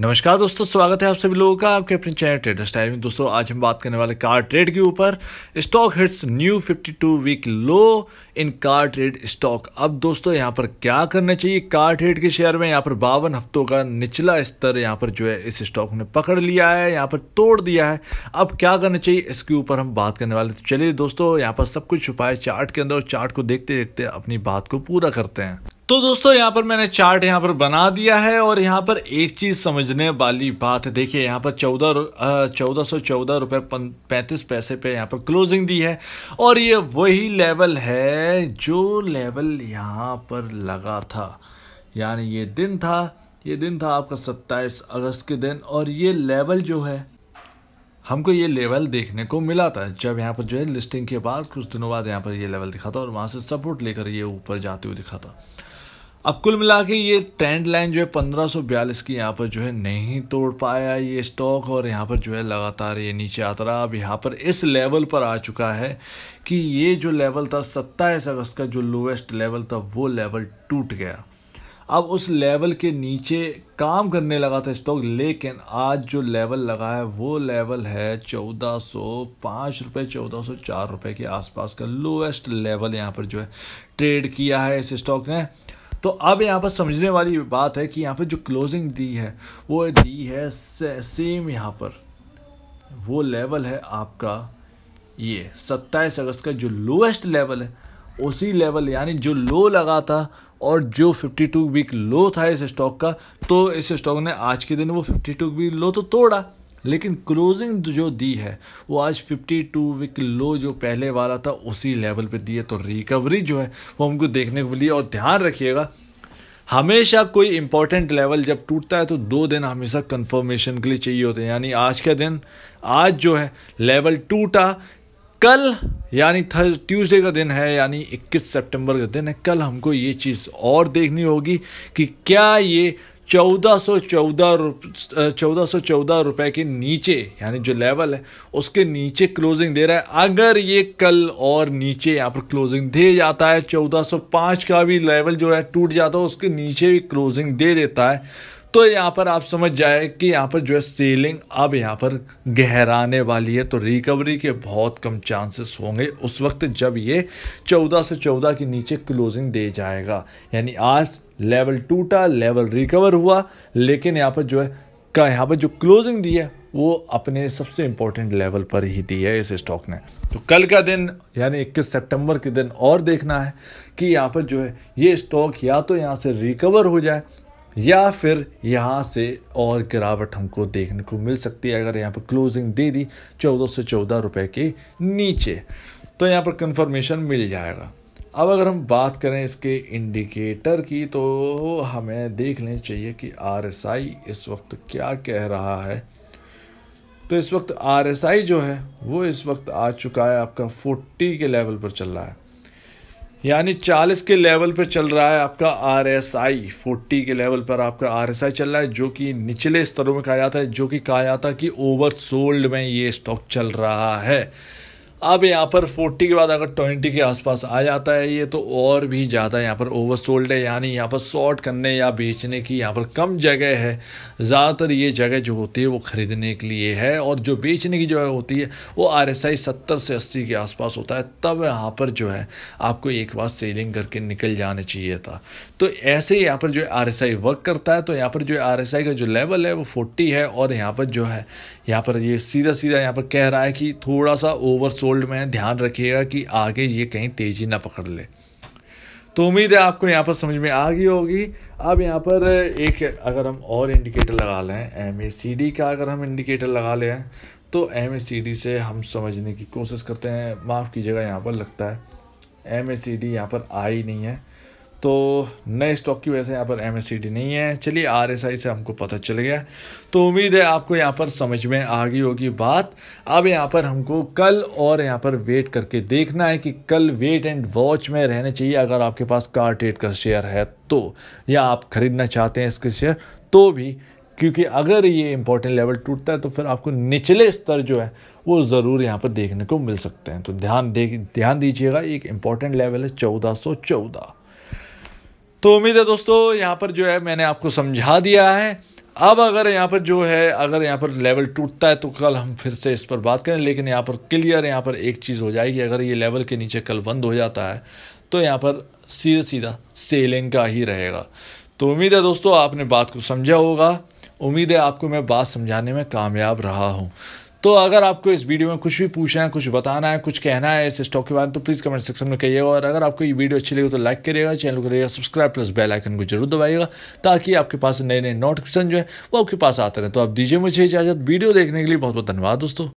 नमस्कार दोस्तों स्वागत है आप सभी लोगों का आपके अपने चैनल ट्रेडर स्टाइल में दोस्तों आज हम बात करने वाले कार ट्रेड के ऊपर stock hits new 52 week low in CarTrade stock अब दोस्तों यहां पर क्या करना चाहिए कार ट्रेड के शेयर में यहां पर बावन हफ्तों का निचला स्तर यहां पर जो है इस स्टॉक ने पकड़ लिया है यहाँ पर तोड़ दिया है अब क्या करना चाहिए इसके ऊपर हम बात करने वाले तो चलिए दोस्तों यहाँ पर सब कुछ छुपाए चार्ट के अंदर चार्ट को देखते देखते अपनी बात को पूरा करते हैं तो दोस्तों यहाँ पर मैंने चार्ट यहाँ पर बना दिया है और यहाँ पर एक चीज़ समझने वाली बात देखिए यहाँ पर चौदह चौदह सौ चौदह रुपये पैंतीस पैसे पे यहाँ पर क्लोजिंग दी है और ये वही लेवल है जो लेवल यहाँ पर लगा था यानी ये दिन था ये दिन था आपका सत्ताईस अगस्त के दिन और ये लेवल जो है हमको ये लेवल देखने को मिला था जब यहाँ पर जो है लिस्टिंग के बाद कुछ दिनों बाद यहाँ पर ये लेवल दिखा था और वहाँ से सपोर्ट लेकर ये ऊपर जाते हुए दिखा था अब कुल मिला के ये ट्रेंड लाइन जो है 1542 की यहाँ पर जो है नहीं तोड़ पाया ये स्टॉक और यहाँ पर जो है लगातार ये नीचे आता रहा अब यहाँ पर इस लेवल पर आ चुका है कि ये जो लेवल था सत्ताईस अगस्त का जो लोएस्ट लेवल था वो लेवल टूट गया अब उस लेवल के नीचे काम करने लगा था स्टॉक लेकिन आज जो लेवल लगा है वो लेवल है चौदह सौ पाँच रुपये चौदह सौ चार रुपये के आसपास का लोएस्ट लेवल यहाँ पर जो है ट्रेड किया है इस स्टॉक ने तो अब यहाँ पर समझने वाली बात है कि यहाँ पर जो क्लोजिंग दी है वो दी है सेम यहाँ पर वो लेवल है आपका ये सत्ताईस अगस्त का जो लोएस्ट लेवल है उसी लेवल यानी जो लो लगा था और जो 52 वीक लो था इस स्टॉक का तो इस स्टॉक ने आज के दिन वो 52 वीक लो तो तोड़ा लेकिन क्लोजिंग जो दी है वो आज 52 वीक लो जो पहले वाला था उसी लेवल पे दी है तो रिकवरी जो है वो हमको देखने को मिली और ध्यान रखिएगा हमेशा कोई इंपॉर्टेंट लेवल जब टूटता है तो दो दिन हमेशा कंफर्मेशन के लिए चाहिए होते हैं यानी आज का दिन आज जो है लेवल टूटा कल यानी थर्स ट्यूसडे का दिन है यानी 21 सितंबर का दिन है कल हमको ये चीज़ और देखनी होगी कि क्या ये चौदह सौ चौदह चौदह सौ चौदह रुपये के नीचे यानी जो लेवल है उसके नीचे क्लोजिंग दे रहा है अगर ये कल और नीचे यहाँ पर क्लोजिंग दे जाता है चौदह सौ पाँच का भी लेवल जो है टूट जाता है उसके नीचे भी क्लोजिंग दे देता है तो यहाँ पर आप समझ जाए कि यहाँ पर जो है सेलिंग अब यहाँ पर गहराने वाली है तो रिकवरी के बहुत कम चांसेस होंगे उस वक्त जब ये 14 से 14 के नीचे क्लोजिंग दे जाएगा यानी आज लेवल टूटा लेवल रिकवर हुआ लेकिन यहाँ पर जो है का यहाँ पर जो क्लोजिंग दी है वो अपने सबसे इम्पोर्टेंट लेवल पर ही दी है इस स्टॉक ने तो कल का दिन यानी 21 सितंबर के दिन और देखना है कि यहाँ पर जो है ये स्टॉक या तो यहाँ से रिकवर हो जाए या फिर यहाँ से और गिरावट हमको देखने को मिल सकती है अगर यहाँ पर क्लोजिंग दे दी चौदह से चौदह रुपये के नीचे तो यहाँ पर कंफर्मेशन मिल जाएगा अब अगर हम बात करें इसके इंडिकेटर की तो हमें देख लें चाहिए कि आर इस वक्त क्या कह रहा है तो इस वक्त आर जो है वो इस वक्त आ चुका है आपका 40 के लेवल पर चल रहा है यानी 40 के लेवल पर चल रहा है आपका आर एस आई फोर्टी के लेवल पर आपका आर एस आई चल रहा है जो कि निचले स्तरों में कहा जाता है जो कि कहा जाता है कि ओवर सोल्ड में ये स्टॉक चल रहा है अब यहाँ पर 40 के बाद अगर 20 के आसपास आ जाता है ये तो और भी ज़्यादा यहाँ पर ओवर सोल्ड है यानी यहाँ पर शॉर्ट करने या बेचने की यहाँ पर कम जगह है ज़्यादातर ये जगह जो होती है वो ख़रीदने के लिए है और जो बेचने की जगह होती है वो आर एस आई सत्तर से अस्सी के आसपास होता है तब यहाँ पर जो है आपको एक बार सेलिंग करके निकल जाना चाहिए था तो ऐसे ही यहाँ पर जो है आर एस आई वर्क करता है तो यहाँ पर जो आर एस आई का जो लेवल है वो फोर्टी है और यहाँ पर जो है यहाँ पर ये सीधा सीधा यहाँ पर कह रहा है कि थोड़ा सा ओवर सोल्ड होल्ड में ध्यान रखिएगा कि आगे ये कहीं तेज़ी ना पकड़ ले तो उम्मीद है आपको यहाँ पर समझ में आ गई होगी अब यहाँ पर एक अगर हम और इंडिकेटर लगा लें एम का अगर हम इंडिकेटर लगा लें तो एम से हम समझने की कोशिश करते हैं माफ़ कीजिएगा यहाँ पर लगता है एम ए यहाँ पर आई नहीं है तो नए स्टॉक की वजह से यहाँ पर एम नहीं है चलिए आर से हमको पता चल गया तो उम्मीद है आपको यहाँ पर समझ में आ गई होगी बात अब यहाँ पर हमको कल और यहाँ पर वेट करके देखना है कि कल वेट एंड वॉच में रहने चाहिए अगर आपके पास कार ट्रेड का शेयर है तो या आप खरीदना चाहते हैं इसके शेयर तो भी क्योंकि अगर ये इंपॉर्टेंट लेवल टूटता है तो फिर आपको निचले स्तर जो है वो ज़रूर यहाँ पर देखने को मिल सकते हैं तो ध्यान दे ध्यान दीजिएगा एक इम्पॉर्टेंट लेवल है चौदह सौ चौदह तो उम्मीद है दोस्तों यहाँ पर जो है मैंने आपको समझा दिया है अब अगर यहाँ पर जो है अगर यहाँ पर लेवल टूटता है तो कल हम फिर से इस पर बात करें लेकिन यहाँ पर क्लियर यहाँ पर एक चीज़ हो जाएगी अगर ये लेवल के नीचे कल बंद हो जाता है तो यहाँ पर सीधा सीधा सेलिंग का ही रहेगा तो उम्मीद है दोस्तों आपने बात को समझा होगा उम्मीद है आपको मैं बात समझाने में कामयाब रहा हूँ तो अगर आपको इस वीडियो में कुछ भी पूछना है कुछ बताना है कुछ कहना है इस स्टॉक के बारे में तो प्लीज़ कमेंट सेक्शन में कहिएगा और अगर आपको ये वीडियो अच्छी लगी तो लाइक करिएगा चैनल को करिएगा सब्सक्राइब प्लस बेल आइकन को जरूर दबाइएगा ताकि आपके पास नए नए नोटिफिकेशन जो है वो आपके पास आते रहे तो आप दीजिए मुझे इजाज़त वीडियो देखने के लिए बहुत बहुत धन्यवाद दोस्तों